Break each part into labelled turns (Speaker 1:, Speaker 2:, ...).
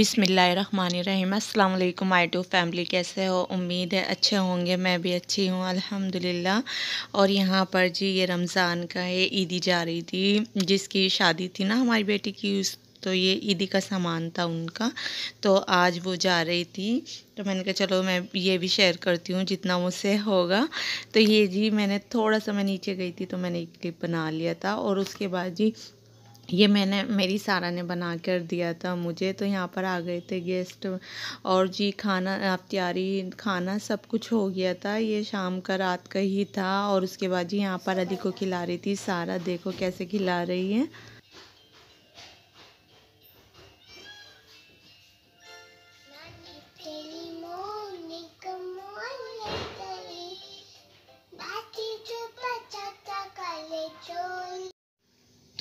Speaker 1: बिसमीम अल्लाम आई to family कैसे हो उम्मीद है अच्छे होंगे मैं भी अच्छी हूँ अल्हम्दुलिल्लाह और यहाँ पर जी ये रमज़ान का ये ईदी जा रही थी जिसकी शादी थी ना हमारी बेटी की उस तो ये ईदी का सामान था उनका तो आज वो जा रही थी तो मैंने कहा चलो मैं ये भी शेयर करती हूँ जितना मुझसे होगा तो ये जी मैंने थोड़ा सा मैं नीचे गई थी तो मैंने एक क्लिप बना लिया था और उसके बाद जी ये मैंने मेरी सारा ने बना कर दिया था मुझे तो यहाँ पर आ गए थे गेस्ट और जी खाना आप तैयारी खाना सब कुछ हो गया था ये शाम का रात का ही था और उसके बाद जी यहाँ पर अली को खिला रही थी सारा देखो कैसे खिला रही है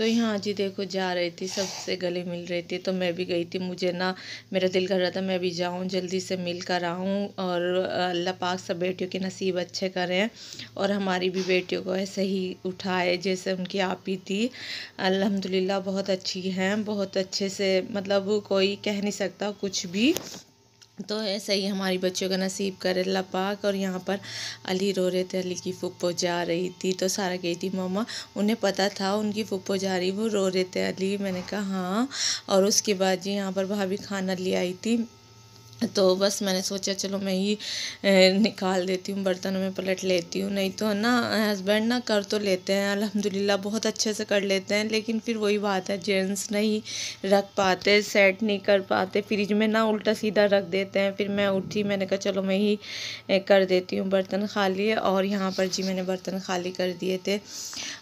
Speaker 1: तो यहाँ जी देखो जा रही थी सबसे गले मिल रही थी तो मैं भी गई थी मुझे ना मेरा दिल कर रहा था मैं भी जाऊँ जल्दी से मिल कर आऊँ और अल्लाह पाक सब बेटियों के नसीब अच्छे करें और हमारी भी बेटियों को ऐसे ही उठाए जैसे उनकी आप ही थी अलहमदिल्ला बहुत अच्छी हैं बहुत अच्छे से मतलब कोई कह नहीं सकता कुछ भी तो ऐसे ही हमारी बच्चियों का नसीब करे अल्लाह पाक और यहाँ पर अली रो रहे थे अली की फुप्पो जा रही थी तो सारा गई थी मामा उन्हें पता था उनकी फुप्पो जा रही वो रो रहे थे अली मैंने कहा हाँ और उसके बाद जी यहाँ पर भाभी खाना ले आई थी तो बस मैंने सोचा चलो मैं ही निकाल देती हूँ बर्तनों में पलट लेती हूँ नहीं तो ना हस्बैंड ना कर तो लेते हैं अल्हम्दुलिल्लाह बहुत अच्छे से कर लेते हैं लेकिन फिर वही बात है जेंट्स नहीं रख पाते सेट नहीं कर पाते फ्रिज में ना उल्टा सीधा रख देते हैं फिर मैं उठी मैंने कहा चलो मैं ही कर देती हूँ बर्तन खाली और यहाँ पर जी मैंने बर्तन खाली कर दिए थे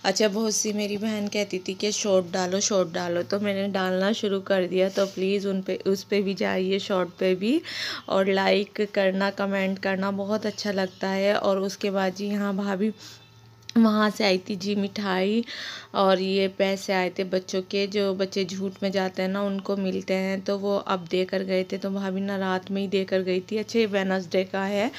Speaker 1: अच्छा बहुत सी मेरी बहन कहती थी कि शॉर्ट डालो शॉर्ट डालो तो मैंने डालना शुरू कर दिया तो प्लीज़ उन पर उस पर भी जाइए शॉर्ट पर भी और लाइक करना कमेंट करना बहुत अच्छा लगता है और उसके बाद जी यहाँ भाभी वहाँ से आई थी जी मिठाई और ये पैसे आए थे बच्चों के जो बच्चे झूठ में जाते हैं ना उनको मिलते हैं तो वो अब दे कर गए थे तो भाभी ना रात में ही दे कर गई थी अच्छा ये वेनसडे का है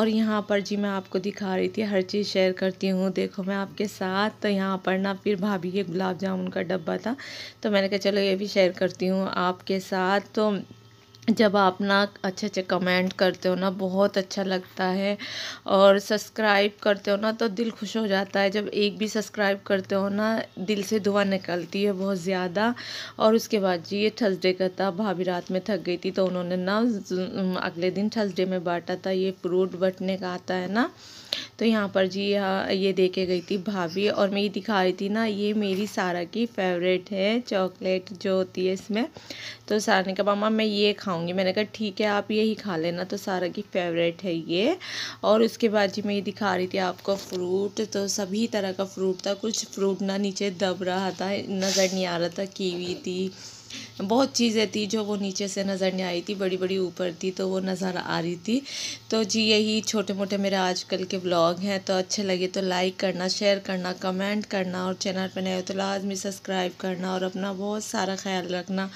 Speaker 1: और यहाँ पर जी मैं आपको दिखा रही थी हर चीज़ शेयर करती हूँ देखो मैं आपके साथ तो यहाँ पर ना फिर भाभी ये गुलाब जामुन का डब्बा था तो मैंने कहा चलो ये भी शेयर करती हूँ आपके साथ तो जब आप ना अच्छे अच्छे कमेंट करते हो ना बहुत अच्छा लगता है और सब्सक्राइब करते हो ना तो दिल खुश हो जाता है जब एक भी सब्सक्राइब करते हो ना दिल से दुआ निकलती है बहुत ज़्यादा और उसके बाद जी ये थर्सडे का था भाभी रात में थक गई थी तो उन्होंने ना अगले दिन थर्सडे में बांटा था ये फ्रूट बटने का आता है ना तो यहाँ पर जी यहाँ ये दे के गई थी भाभी और मैं ये दिखा रही थी ना ये मेरी सारा की फेवरेट है चॉकलेट जो होती है इसमें तो सारा ने कहा मामा मैं ये खाऊँ खाऊँगी मैंने कहा ठीक है आप यही खा लेना तो सारा की फेवरेट है ये और उसके बाद जी मैं ये दिखा रही थी आपको फ्रूट तो सभी तरह का फ्रूट था कुछ फ्रूट ना नीचे दब रहा था नज़र नहीं आ रहा था कीवी थी बहुत चीज़ें थी जो वो नीचे से नज़र नहीं आई थी बड़ी बड़ी ऊपर थी तो वो नज़र आ रही थी तो जी यही छोटे मोटे मेरे आजकल के ब्लॉग हैं तो अच्छे लगे तो लाइक करना शेयर करना कमेंट करना और चैनल पर नए हो तो लाजमी सब्सक्राइब करना और अपना बहुत सारा ख्याल रखना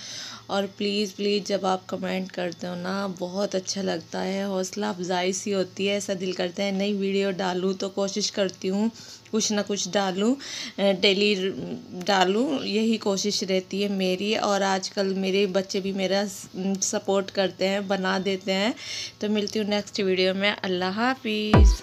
Speaker 1: और प्लीज़ प्लीज़ जब आप कमेंट करते हो ना बहुत अच्छा लगता है हौसला अफजाई सी होती है ऐसा दिल करता है नई वीडियो डालूँ तो कोशिश करती हूँ कुछ ना कुछ डालूँ डेली डालूँ यही कोशिश रहती है मेरी और और आजकल मेरे बच्चे भी मेरा सपोर्ट करते हैं बना देते हैं तो मिलती हूँ नेक्स्ट वीडियो में अल्लाह हाफिज़